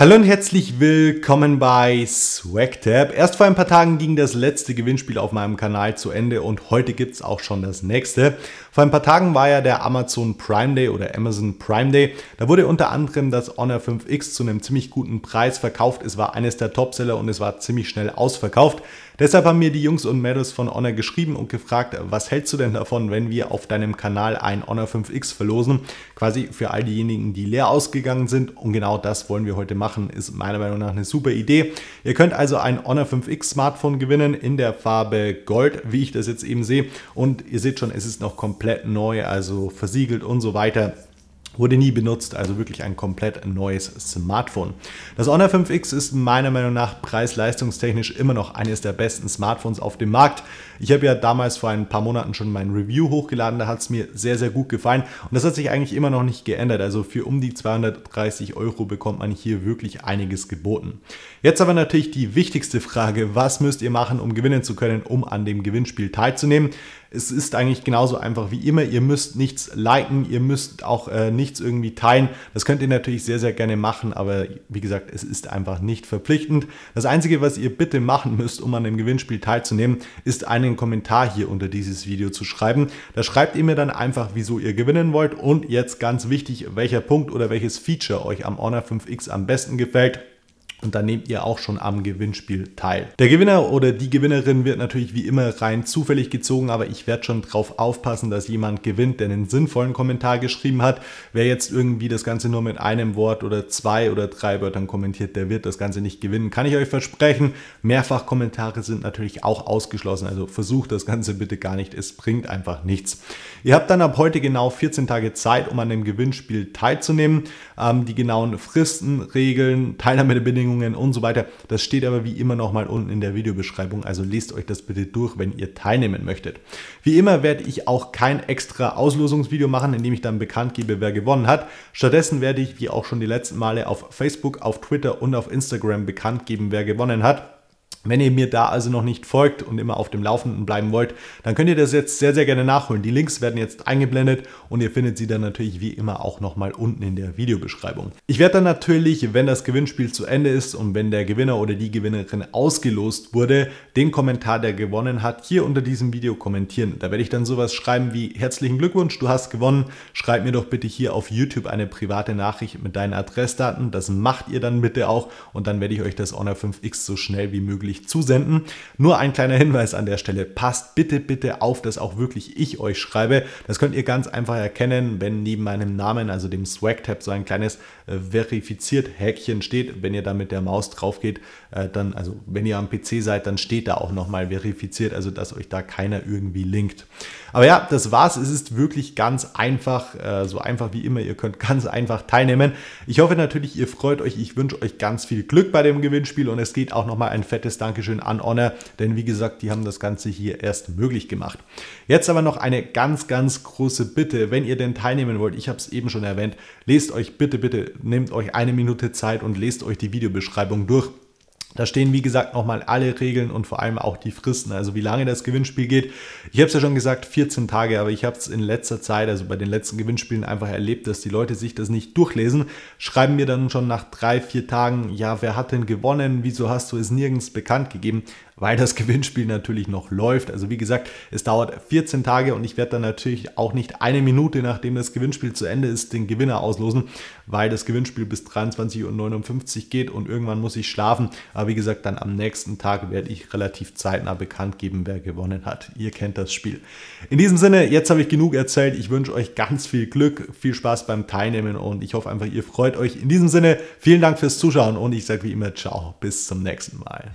Hallo und herzlich willkommen bei SwagTab. Erst vor ein paar Tagen ging das letzte Gewinnspiel auf meinem Kanal zu Ende und heute gibt es auch schon das nächste. Vor ein paar Tagen war ja der Amazon Prime Day oder Amazon Prime Day. Da wurde unter anderem das Honor 5X zu einem ziemlich guten Preis verkauft. Es war eines der Topseller und es war ziemlich schnell ausverkauft. Deshalb haben mir die Jungs und Mädels von Honor geschrieben und gefragt, was hältst du denn davon, wenn wir auf deinem Kanal ein Honor 5X verlosen? Quasi für all diejenigen, die leer ausgegangen sind. Und genau das wollen wir heute machen. Ist meiner Meinung nach eine super Idee. Ihr könnt also ein Honor 5X Smartphone gewinnen in der Farbe Gold, wie ich das jetzt eben sehe. Und ihr seht schon, es ist noch komplett neu, also versiegelt und so weiter wurde nie benutzt, also wirklich ein komplett neues Smartphone. Das Honor 5X ist meiner Meinung nach preis-leistungstechnisch immer noch eines der besten Smartphones auf dem Markt. Ich habe ja damals vor ein paar Monaten schon mein Review hochgeladen, da hat es mir sehr, sehr gut gefallen und das hat sich eigentlich immer noch nicht geändert. Also für um die 230 Euro bekommt man hier wirklich einiges geboten. Jetzt aber natürlich die wichtigste Frage, was müsst ihr machen, um gewinnen zu können, um an dem Gewinnspiel teilzunehmen? Es ist eigentlich genauso einfach wie immer, ihr müsst nichts liken, ihr müsst auch äh, nicht nichts irgendwie teilen. Das könnt ihr natürlich sehr, sehr gerne machen, aber wie gesagt, es ist einfach nicht verpflichtend. Das Einzige, was ihr bitte machen müsst, um an dem Gewinnspiel teilzunehmen, ist einen Kommentar hier unter dieses Video zu schreiben. Da schreibt ihr mir dann einfach, wieso ihr gewinnen wollt und jetzt ganz wichtig, welcher Punkt oder welches Feature euch am Honor 5X am besten gefällt und dann nehmt ihr auch schon am Gewinnspiel teil. Der Gewinner oder die Gewinnerin wird natürlich wie immer rein zufällig gezogen, aber ich werde schon darauf aufpassen, dass jemand gewinnt, der einen sinnvollen Kommentar geschrieben hat. Wer jetzt irgendwie das Ganze nur mit einem Wort oder zwei oder drei Wörtern kommentiert, der wird das Ganze nicht gewinnen. Kann ich euch versprechen. Mehrfachkommentare sind natürlich auch ausgeschlossen, also versucht das Ganze bitte gar nicht. Es bringt einfach nichts. Ihr habt dann ab heute genau 14 Tage Zeit, um an dem Gewinnspiel teilzunehmen. Ähm, die genauen Fristen, Regeln, Teilnahmebedingungen Bedingungen und so weiter. Das steht aber wie immer nochmal unten in der Videobeschreibung, also lest euch das bitte durch, wenn ihr teilnehmen möchtet. Wie immer werde ich auch kein extra Auslosungsvideo machen, in dem ich dann bekannt gebe, wer gewonnen hat. Stattdessen werde ich, wie auch schon die letzten Male, auf Facebook, auf Twitter und auf Instagram bekannt geben, wer gewonnen hat. Wenn ihr mir da also noch nicht folgt und immer auf dem Laufenden bleiben wollt, dann könnt ihr das jetzt sehr, sehr gerne nachholen. Die Links werden jetzt eingeblendet und ihr findet sie dann natürlich wie immer auch nochmal unten in der Videobeschreibung. Ich werde dann natürlich, wenn das Gewinnspiel zu Ende ist und wenn der Gewinner oder die Gewinnerin ausgelost wurde, den Kommentar, der gewonnen hat, hier unter diesem Video kommentieren. Da werde ich dann sowas schreiben wie herzlichen Glückwunsch, du hast gewonnen. Schreib mir doch bitte hier auf YouTube eine private Nachricht mit deinen Adressdaten. Das macht ihr dann bitte auch und dann werde ich euch das Honor 5X so schnell wie möglich natürlich zusenden. Nur ein kleiner Hinweis an der Stelle, passt bitte, bitte auf, dass auch wirklich ich euch schreibe. Das könnt ihr ganz einfach erkennen, wenn neben meinem Namen, also dem Swag-Tab, so ein kleines äh, verifiziert Häkchen steht. Wenn ihr da mit der Maus drauf geht, äh, dann, also wenn ihr am PC seid, dann steht da auch nochmal verifiziert, also dass euch da keiner irgendwie linkt. Aber ja, das war's. Es ist wirklich ganz einfach, äh, so einfach wie immer. Ihr könnt ganz einfach teilnehmen. Ich hoffe natürlich, ihr freut euch. Ich wünsche euch ganz viel Glück bei dem Gewinnspiel und es geht auch nochmal ein fettes Dankeschön an Honor, denn wie gesagt, die haben das Ganze hier erst möglich gemacht. Jetzt aber noch eine ganz, ganz große Bitte, wenn ihr denn teilnehmen wollt, ich habe es eben schon erwähnt, lest euch bitte, bitte, nehmt euch eine Minute Zeit und lest euch die Videobeschreibung durch. Da stehen, wie gesagt, nochmal alle Regeln und vor allem auch die Fristen, also wie lange das Gewinnspiel geht. Ich habe es ja schon gesagt, 14 Tage, aber ich habe es in letzter Zeit, also bei den letzten Gewinnspielen, einfach erlebt, dass die Leute sich das nicht durchlesen, schreiben mir dann schon nach drei, vier Tagen, ja, wer hat denn gewonnen, wieso hast du es nirgends bekannt gegeben? weil das Gewinnspiel natürlich noch läuft. Also wie gesagt, es dauert 14 Tage und ich werde dann natürlich auch nicht eine Minute, nachdem das Gewinnspiel zu Ende ist, den Gewinner auslosen, weil das Gewinnspiel bis 23.59 Uhr geht und irgendwann muss ich schlafen. Aber wie gesagt, dann am nächsten Tag werde ich relativ zeitnah bekannt geben, wer gewonnen hat. Ihr kennt das Spiel. In diesem Sinne, jetzt habe ich genug erzählt. Ich wünsche euch ganz viel Glück, viel Spaß beim Teilnehmen und ich hoffe einfach, ihr freut euch. In diesem Sinne, vielen Dank fürs Zuschauen und ich sage wie immer, ciao, bis zum nächsten Mal.